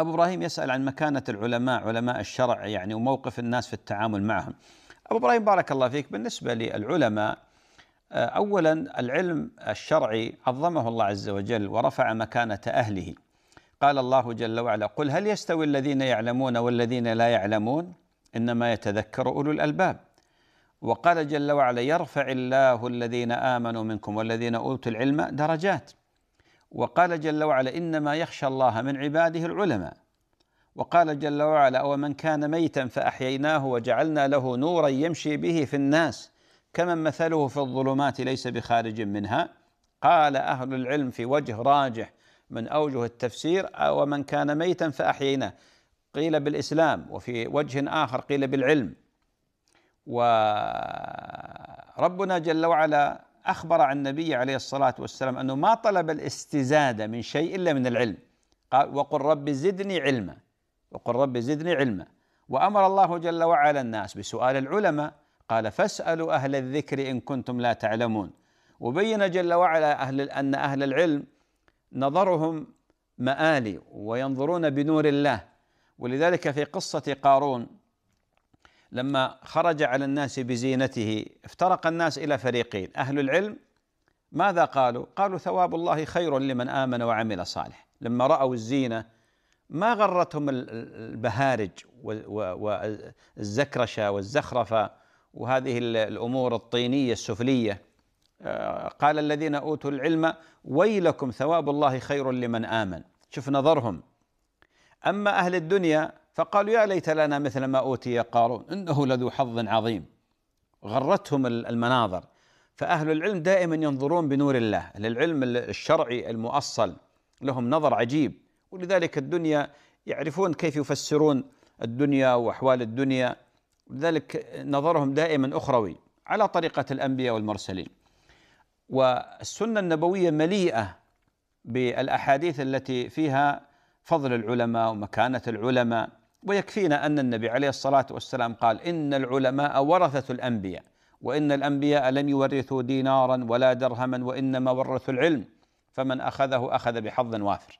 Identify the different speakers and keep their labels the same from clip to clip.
Speaker 1: أبو إبراهيم يسأل عن مكانة العلماء علماء الشرع يعني وموقف الناس في التعامل معهم أبو إبراهيم بارك الله فيك بالنسبة للعلماء آه، أولا العلم الشرعي عظمه الله عز وجل ورفع مكانة أهله قال الله جل وعلا قل هل يستوي الذين يعلمون والذين لا يعلمون إنما يتذكر أولو الألباب وقال جل وعلا يرفع الله الذين آمنوا منكم والذين أوتوا العلم درجات وقال جل وعلا انما يخشى الله من عباده العلماء وقال جل وعلا ومن كان ميتا فاحييناه وجعلنا له نورا يمشي به في الناس كمن مثله في الظلمات ليس بخارج منها قال اهل العلم في وجه راجح من اوجه التفسير ومن كان ميتا فاحييناه قيل بالاسلام وفي وجه اخر قيل بالعلم وربنا جل وعلا أخبر عن النبي عليه الصلاة والسلام أنه ما طلب الاستزادة من شيء إلا من العلم قال وقل رب زدني علما وقل رب زدني علما وأمر الله جل وعلا الناس بسؤال العلماء قال فاسألوا أهل الذكر إن كنتم لا تعلمون وبين جل وعلا أهل أن أهل العلم نظرهم مآلي وينظرون بنور الله ولذلك في قصة قارون لما خرج على الناس بزينته افترق الناس الى فريقين اهل العلم ماذا قالوا؟ قالوا ثواب الله خير لمن امن وعمل صالح لما راوا الزينه ما غرتهم البهارج والزكرشه والزخرفه وهذه الامور الطينيه السفليه آه، قال الذين اوتوا العلم ويلكم ثواب الله خير لمن امن شوف نظرهم أما أهل الدنيا فقالوا يا ليت لنا مثل ما أوتي قارون إنه لذو حظ عظيم غرتهم المناظر فأهل العلم دائما ينظرون بنور الله للعلم الشرعي المؤصل لهم نظر عجيب ولذلك الدنيا يعرفون كيف يفسرون الدنيا وأحوال الدنيا لذلك نظرهم دائما أخروي على طريقة الأنبياء والمرسلين والسنة النبوية مليئة بالأحاديث التي فيها فضل العلماء ومكانه العلماء ويكفينا ان النبي عليه الصلاه والسلام قال ان العلماء ورثه الانبياء وان الانبياء لم يورثوا دينارا ولا درهما وانما ورثوا العلم فمن اخذه اخذ بحظ وافر.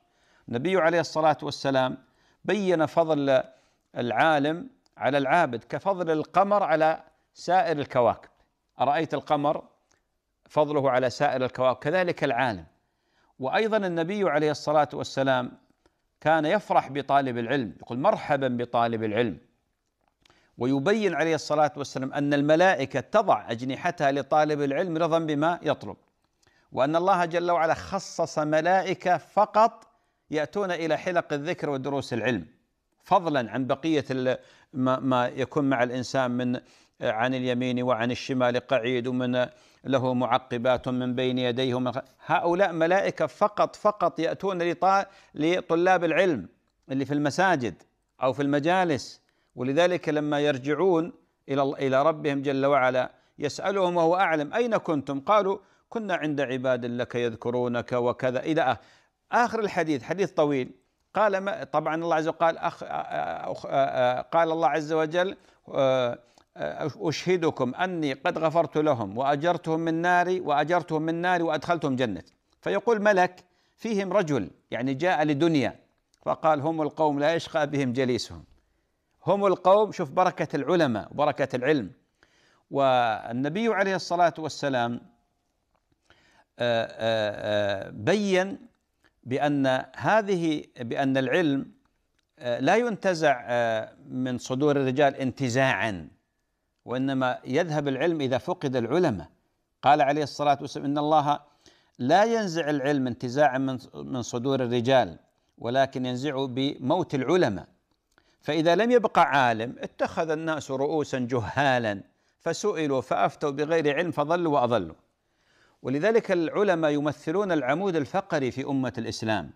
Speaker 1: النبي عليه الصلاه والسلام بين فضل العالم على العابد كفضل القمر على سائر الكواكب. ارايت القمر فضله على سائر الكواكب كذلك العالم. وايضا النبي عليه الصلاه والسلام كان يفرح بطالب العلم يقول مرحبا بطالب العلم ويبين عليه الصلاه والسلام ان الملائكه تضع اجنحتها لطالب العلم رضا بما يطلب وان الله جل وعلا خصص ملائكه فقط ياتون الى حلق الذكر ودروس العلم فضلا عن بقية ما يكون مع الإنسان من آه، عن اليمين وعن الشمال قعيد ومن آه، له معقبات من بين يديه ومن هؤلاء ملائكة فقط فقط يأتون لطلاب العلم اللي في المساجد أو في المجالس ولذلك لما يرجعون إلى إلى ربهم جل وعلا يسألهم وهو أعلم أين كنتم قالوا كنا عند عباد لك يذكرونك وكذا إلى آه، آخر الحديث حديث طويل قال ما طبعا الله عز وجل قال أخ أخ قال الله عز وجل آه، آه، أشهدكم أني قد غفرت لهم وأجرتهم من ناري وأجرتهم من ناري وأدخلتهم جنة فيقول ملك فيهم رجل يعني جاء لدنيا فقال هم القوم لا يشقى بهم جليسهم هم القوم شوف بركة العلماء وبركة العلم والنبي عليه الصلاة والسلام آه، بين بأن هذه بأن العلم آه، لا ينتزع آه، من صدور الرجال انتزاعا وإنما يذهب العلم إذا فقد العلماء قال عليه الصلاة والسلام إن الله لا ينزع العلم انتزاعا من من صدور الرجال ولكن ينزعه بموت العلماء فإذا لم يبقى عالم اتخذ الناس رؤوسا جهالا فسئلوا فأفتوا بغير علم فضلوا وأضلوا ولذلك العلماء يمثلون العمود الفقري في امه الاسلام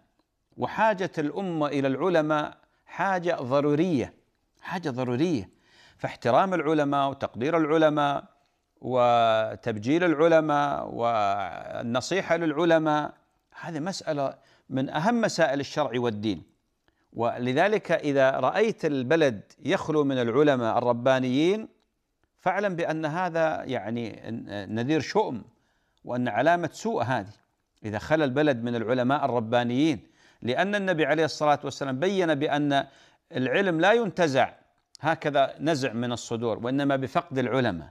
Speaker 1: وحاجه الامه الى العلماء حاجه ضروريه حاجه ضروريه فاحترام العلماء وتقدير العلماء وتبجيل العلماء والنصيحه للعلماء هذه مساله من اهم مسائل الشرع والدين ولذلك اذا رايت البلد يخلو من العلماء الربانيين فاعلم بان هذا يعني نذير شؤم وأن علامة سوء هذه إذا خلى البلد من العلماء الربانيين لأن النبي عليه الصلاة والسلام بين بأن العلم لا ينتزع هكذا نزع من الصدور وإنما بفقد العلماء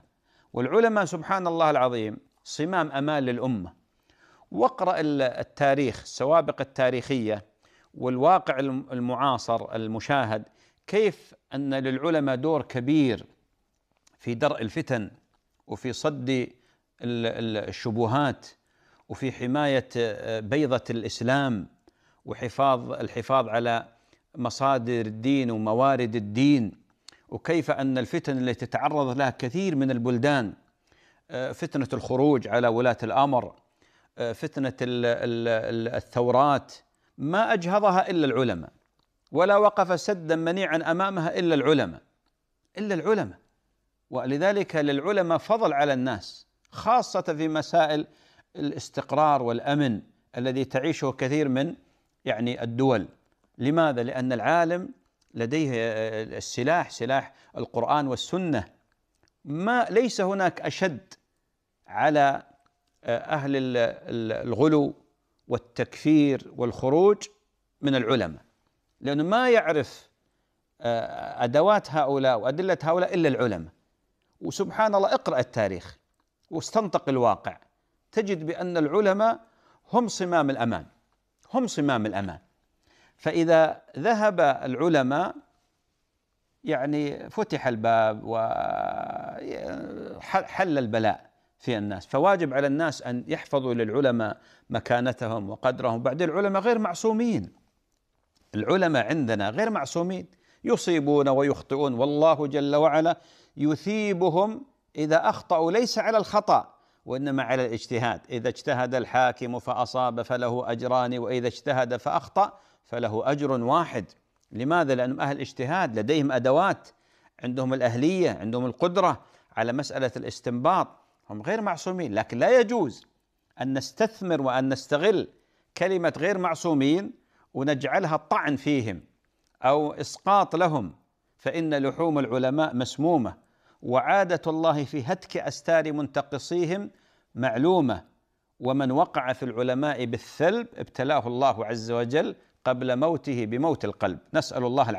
Speaker 1: والعلماء سبحان الله العظيم صمام أمان للأمة واقرأ التاريخ السوابق التاريخية والواقع المعاصر المشاهد كيف أن للعلماء دور كبير في درء الفتن وفي صد الشبهات وفي حمايه آه، بيضه الاسلام وحفاظ الحفاظ على مصادر الدين وموارد الدين وكيف ان الفتن التي تتعرض لها كثير من البلدان آه، فتنه الخروج على ولاه الامر آه، فتنه الثورات ما اجهضها الا العلماء ولا وقف سدا منيعا امامها الا العلماء الا العلماء ولذلك للعلماء فضل على الناس خاصة في مسائل الاستقرار والأمن الذي تعيشه كثير من يعني الدول لماذا؟ لأن العالم لديه آه، السلاح سلاح القرآن والسنة ما ليس هناك أشد على آه، أهل الغلو والتكفير والخروج من العلماء لأنه ما يعرف آه، أدوات هؤلاء وأدلة هؤلاء إلا العلماء وسبحان الله اقرأ التاريخ واستنطق الواقع تجد بأن العلماء هم صمام الأمان هم صمام الأمان فإذا ذهب العلماء يعني فتح الباب وحل البلاء في الناس فواجب على الناس أن يحفظوا للعلماء مكانتهم وقدرهم بعدين العلماء غير معصومين العلماء عندنا غير معصومين يصيبون ويخطئون والله جل وعلا يثيبهم إذا أخطأوا ليس على الخطأ وإنما على الاجتهاد إذا اجتهد الحاكم فأصاب فله أجران وإذا اجتهد فأخطأ فله أجر واحد لماذا؟ لأنهم أهل اجتهاد لديهم أدوات عندهم الأهلية عندهم القدرة على مسألة الاستنباط هم غير معصومين لكن لا يجوز أن نستثمر وأن نستغل كلمة غير معصومين ونجعلها الطعن فيهم أو إسقاط لهم فإن لحوم العلماء مسمومة وعاده الله في هتك استار منتقصيهم معلومه ومن وقع في العلماء بالثلب ابتلاه الله عز وجل قبل موته بموت القلب نسال الله العافيه